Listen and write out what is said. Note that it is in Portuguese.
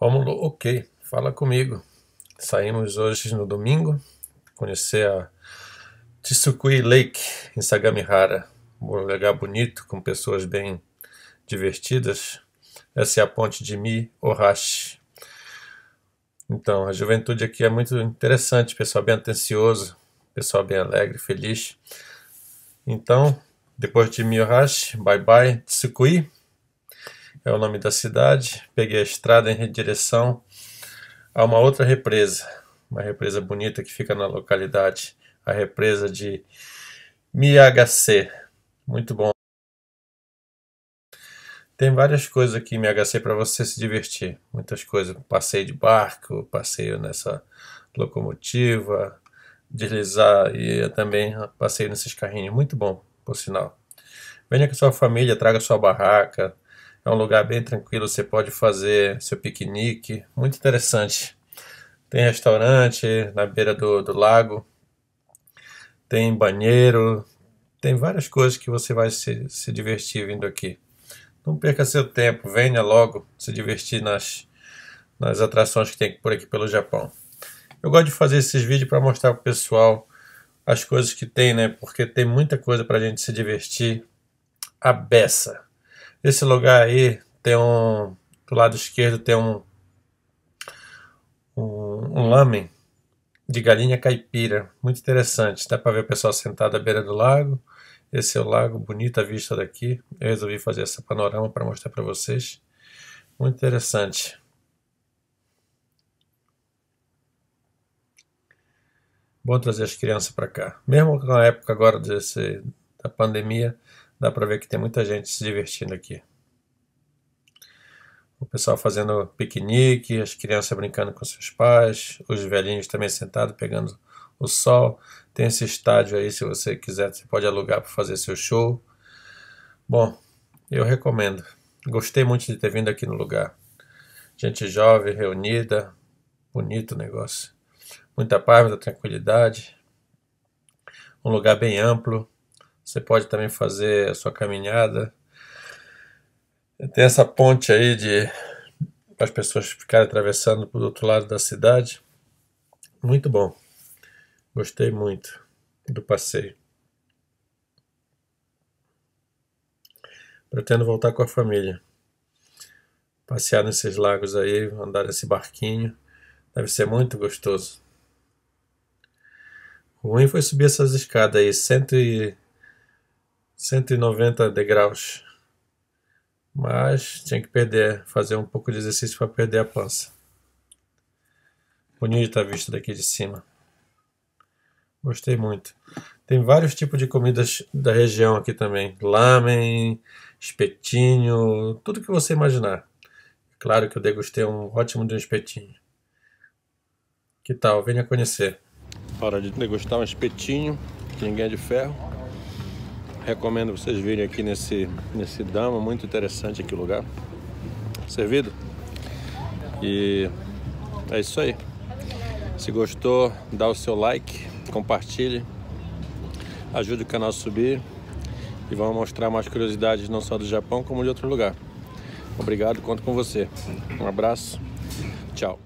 Rômulo, ok, fala comigo. Saímos hoje no domingo, conhecer a Tsukui Lake, em Sagamihara. Um lugar bonito, com pessoas bem divertidas. Essa é a ponte de Mi Ohashi. Então, a juventude aqui é muito interessante, pessoal bem atencioso, pessoal bem alegre, feliz. Então, depois de Mi Ohashi, bye bye, Tsukui é o nome da cidade. Peguei a estrada em direção a uma outra represa, uma represa bonita que fica na localidade, a represa de MHC. Muito bom. Tem várias coisas aqui em MHC para você se divertir. Muitas coisas, passeio de barco, passeio nessa locomotiva, deslizar e também passeio nesses carrinhos. Muito bom, por sinal. Venha com sua família, traga sua barraca, é um lugar bem tranquilo, você pode fazer seu piquenique, muito interessante. Tem restaurante na beira do, do lago, tem banheiro, tem várias coisas que você vai se, se divertir vindo aqui. Não perca seu tempo, venha logo se divertir nas, nas atrações que tem por aqui pelo Japão. Eu gosto de fazer esses vídeos para mostrar para o pessoal as coisas que tem, né? Porque tem muita coisa para a gente se divertir a beça. Esse lugar aí tem um. Do lado esquerdo tem um. Um, um lamen de galinha caipira. Muito interessante. Dá para ver o pessoal sentado à beira do lago. Esse é o lago, bonita a vista daqui. Eu resolvi fazer esse panorama para mostrar para vocês. Muito interessante. Bom trazer as crianças para cá. Mesmo na época agora desse, da pandemia, Dá para ver que tem muita gente se divertindo aqui. O pessoal fazendo piquenique, as crianças brincando com seus pais, os velhinhos também sentados pegando o sol. Tem esse estádio aí, se você quiser, você pode alugar para fazer seu show. Bom, eu recomendo. Gostei muito de ter vindo aqui no lugar. Gente jovem, reunida, bonito negócio. Muita paz, muita tranquilidade. Um lugar bem amplo, você pode também fazer a sua caminhada. Tem essa ponte aí de para as pessoas ficarem atravessando para o outro lado da cidade. Muito bom. Gostei muito do passeio. Pretendo voltar com a família. Passear nesses lagos aí, andar nesse barquinho. Deve ser muito gostoso. O ruim foi subir essas escadas aí, cento e 190 degraus. Mas tinha que perder, fazer um pouco de exercício para perder a pança. Bonita a vista daqui de cima. Gostei muito. Tem vários tipos de comidas da região aqui também. Lamen, espetinho, tudo que você imaginar. Claro que eu degustei um ótimo de um espetinho. Que tal? Venha conhecer. Hora de degustar um espetinho, que ninguém é de ferro. Recomendo vocês virem aqui nesse, nesse Dama, muito interessante aqui o lugar. Servido? E é isso aí. Se gostou, dá o seu like, compartilhe, ajude o canal a subir e vamos mostrar mais curiosidades não só do Japão como de outro lugar. Obrigado, conto com você. Um abraço, tchau.